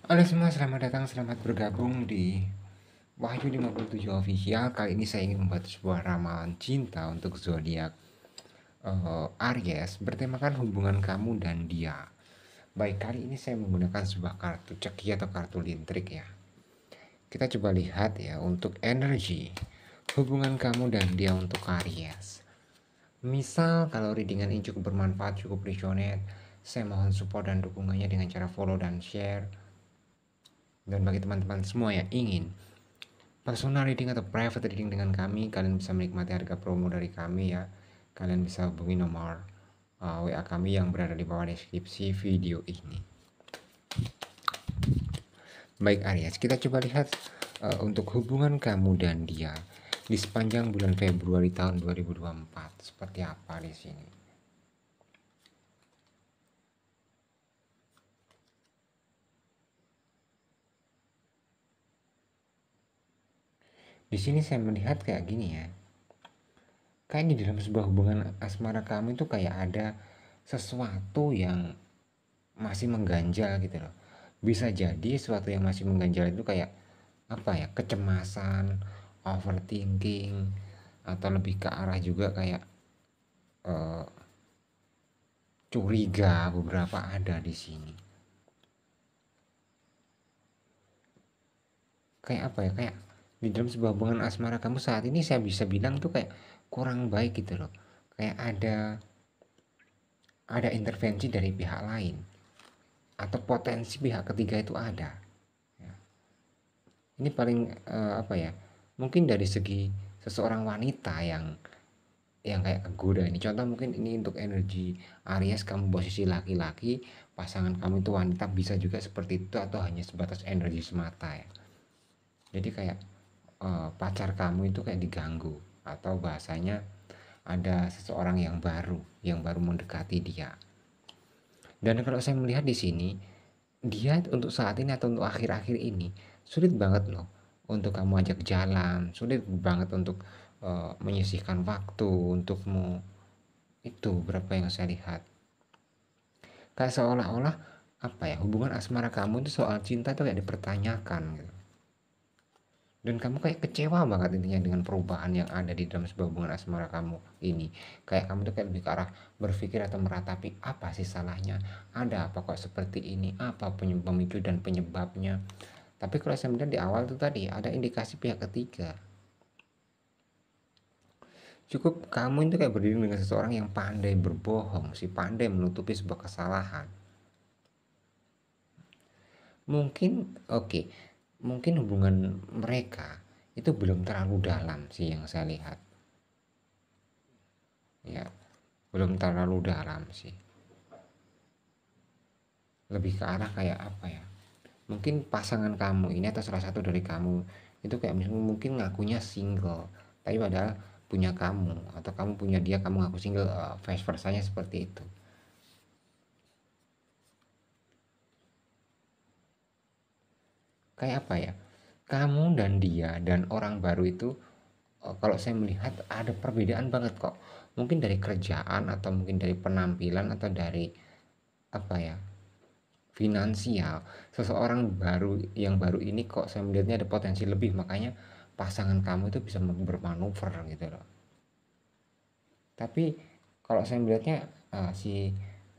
Halo semua, selamat datang, selamat bergabung di Wahyu 57 Official. Kali ini saya ingin membuat sebuah ramalan cinta untuk zodiak uh, Aries bertemakan hubungan kamu dan dia. Baik, kali ini saya menggunakan sebuah kartu ceki atau kartu lintrik ya. Kita coba lihat ya untuk energi hubungan kamu dan dia untuk Aries. Misal kalau readingan ini cukup bermanfaat, cukup resonate, saya mohon support dan dukungannya dengan cara follow dan share dan bagi teman-teman semua yang ingin personal reading atau private reading dengan kami, kalian bisa menikmati harga promo dari kami ya. Kalian bisa hubungi nomor uh, WA kami yang berada di bawah deskripsi video ini. Baik Aries, kita coba lihat uh, untuk hubungan kamu dan dia di sepanjang bulan Februari tahun 2024 seperti apa di sini. Di sini saya melihat kayak gini ya. kayak di dalam sebuah hubungan asmara kamu itu kayak ada sesuatu yang masih mengganjal gitu loh. Bisa jadi sesuatu yang masih mengganjal itu kayak apa ya? Kecemasan, overthinking atau lebih ke arah juga kayak uh, curiga beberapa ada di sini. Kayak apa ya? Kayak di dalam sebuah hubungan asmara kamu saat ini saya bisa bilang tuh kayak kurang baik gitu loh kayak ada ada intervensi dari pihak lain atau potensi pihak ketiga itu ada ya. ini paling uh, apa ya mungkin dari segi seseorang wanita yang yang kayak kegoda ini contoh mungkin ini untuk energi Aries kamu posisi laki-laki pasangan kamu itu wanita bisa juga seperti itu atau hanya sebatas energi semata ya jadi kayak Eh, pacar kamu itu kayak diganggu atau bahasanya ada seseorang yang baru yang baru mendekati dia. Dan kalau saya melihat di sini dia untuk saat ini atau untuk akhir-akhir ini sulit banget loh untuk kamu ajak jalan, sulit banget untuk uh, menyisihkan waktu untukmu. Itu berapa yang saya lihat. Kayak seolah-olah apa ya hubungan asmara kamu itu soal cinta itu kayak dipertanyakan gitu dan kamu kayak kecewa banget intinya dengan perubahan yang ada di dalam sebuah hubungan asmara kamu ini kayak kamu tuh kayak lebih ke arah berpikir atau meratapi apa sih salahnya ada apa kok seperti ini apa pemicu dan penyebabnya tapi kalau saya melihat di awal tuh tadi ada indikasi pihak ketiga cukup kamu itu kayak berdiri dengan seseorang yang pandai berbohong si pandai menutupi sebuah kesalahan mungkin oke okay, mungkin hubungan mereka itu belum terlalu dalam sih yang saya lihat ya belum terlalu dalam sih lebih ke arah kayak apa ya mungkin pasangan kamu ini atau salah satu dari kamu itu kayak misalnya mungkin ngakunya single tapi padahal punya kamu atau kamu punya dia kamu ngaku single uh, vice versanya seperti itu kayak apa ya kamu dan dia dan orang baru itu eh, kalau saya melihat ada perbedaan banget kok mungkin dari kerjaan atau mungkin dari penampilan atau dari apa ya finansial seseorang baru yang baru ini kok saya melihatnya ada potensi lebih makanya pasangan kamu itu bisa bermanuver gitu loh tapi kalau saya melihatnya uh, si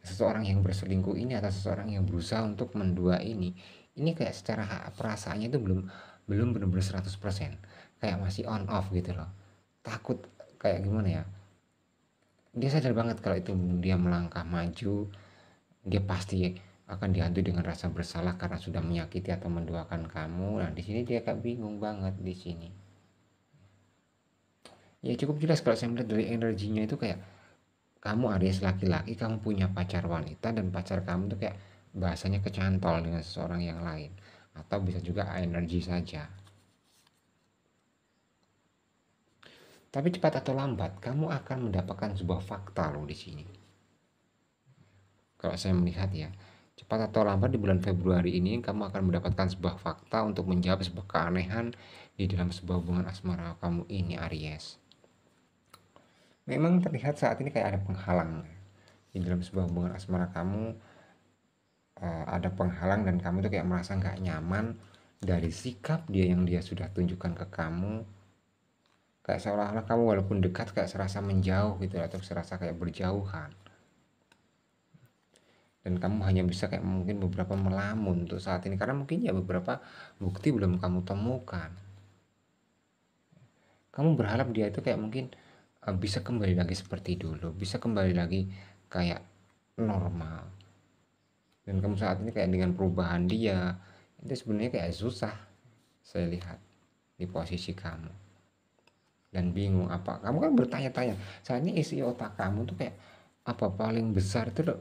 seseorang yang berselingkuh ini atau seseorang yang berusaha untuk mendua ini ini kayak secara perasaannya itu belum belum benar-benar 100% kayak masih on off gitu loh takut kayak gimana ya dia sadar banget kalau itu dia melangkah maju dia pasti akan dihantui dengan rasa bersalah karena sudah menyakiti atau menduakan kamu nah di sini dia kayak bingung banget di sini ya cukup jelas kalau saya melihat dari energinya itu kayak kamu Aries laki-laki kamu punya pacar wanita dan pacar kamu tuh kayak bahasanya kecantol dengan seseorang yang lain atau bisa juga energi saja. Tapi cepat atau lambat kamu akan mendapatkan sebuah fakta loh di sini. Kalau saya melihat ya, cepat atau lambat di bulan Februari ini kamu akan mendapatkan sebuah fakta untuk menjawab sebuah keanehan di dalam sebuah hubungan asmara kamu ini Aries. Memang terlihat saat ini kayak ada penghalang ya, di dalam sebuah hubungan asmara kamu uh, ada penghalang dan kamu tuh kayak merasa nggak nyaman dari sikap dia yang dia sudah tunjukkan ke kamu kayak seolah-olah kamu walaupun dekat kayak serasa menjauh gitu atau serasa kayak berjauhan dan kamu hanya bisa kayak mungkin beberapa melamun untuk saat ini karena mungkin ya beberapa bukti belum kamu temukan kamu berharap dia itu kayak mungkin eh, bisa kembali lagi seperti dulu bisa kembali lagi kayak normal dan kamu hmm. saat ini kayak dengan perubahan dia itu sebenarnya kayak susah saya lihat di posisi kamu dan bingung apa kamu kan bertanya-tanya saat ini isi otak kamu tuh kayak apa paling besar itu loh,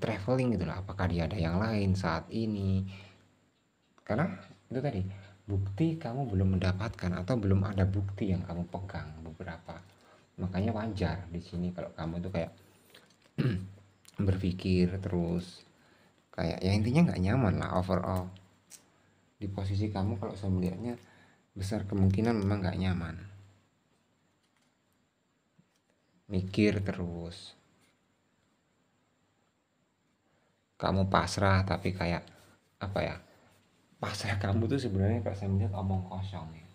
traveling gitu loh apakah dia ada yang lain saat ini karena itu tadi bukti kamu belum mendapatkan atau belum ada bukti yang kamu pegang beberapa makanya wajar di sini kalau kamu tuh kayak berpikir terus kayak ya intinya nggak nyaman lah overall di posisi kamu kalau saya melihatnya besar kemungkinan memang nggak nyaman mikir terus kamu pasrah tapi kayak apa ya pasrah kamu tuh sebenarnya kalau saya melihat omong kosong ya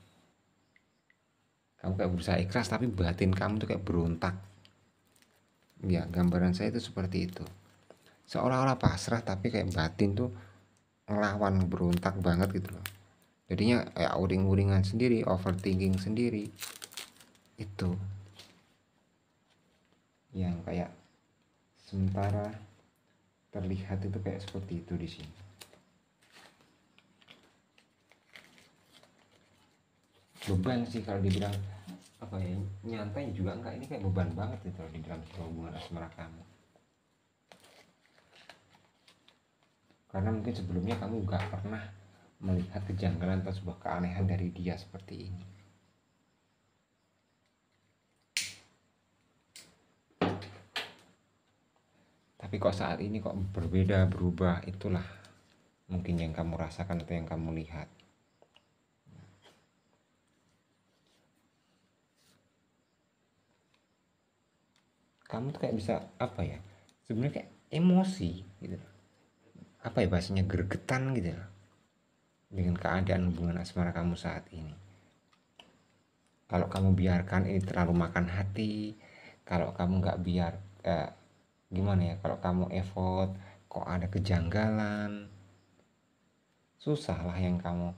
kamu kayak berusaha ikhlas tapi batin kamu tuh kayak berontak ya gambaran saya itu seperti itu seolah-olah pasrah tapi kayak batin tuh ngelawan berontak banget gitu loh jadinya kayak uring-uringan sendiri overthinking sendiri itu yang kayak sementara terlihat itu kayak seperti itu di sini beban sih kalau dibilang apa ya nyantai juga enggak ini kayak beban banget gitu kalau dibilang hubungan asmara kamu karena mungkin sebelumnya kamu nggak pernah melihat kejanggalan atau sebuah keanehan dari dia seperti ini. Tapi kok saat ini kok berbeda, berubah, itulah mungkin yang kamu rasakan atau yang kamu lihat. Kamu tuh kayak bisa apa ya? Sebenarnya kayak emosi gitu apa ya bahasanya gergetan gitu ya dengan keadaan hubungan asmara kamu saat ini kalau kamu biarkan ini terlalu makan hati kalau kamu nggak biar eh, gimana ya kalau kamu effort kok ada kejanggalan susah lah yang kamu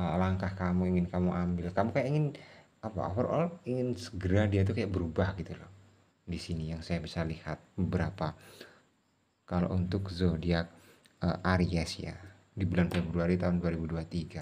eh, langkah kamu ingin kamu ambil kamu kayak ingin apa overall ingin segera dia tuh kayak berubah gitu loh di sini yang saya bisa lihat beberapa kalau untuk zodiak uh, Aries ya di bulan Februari tahun 2023.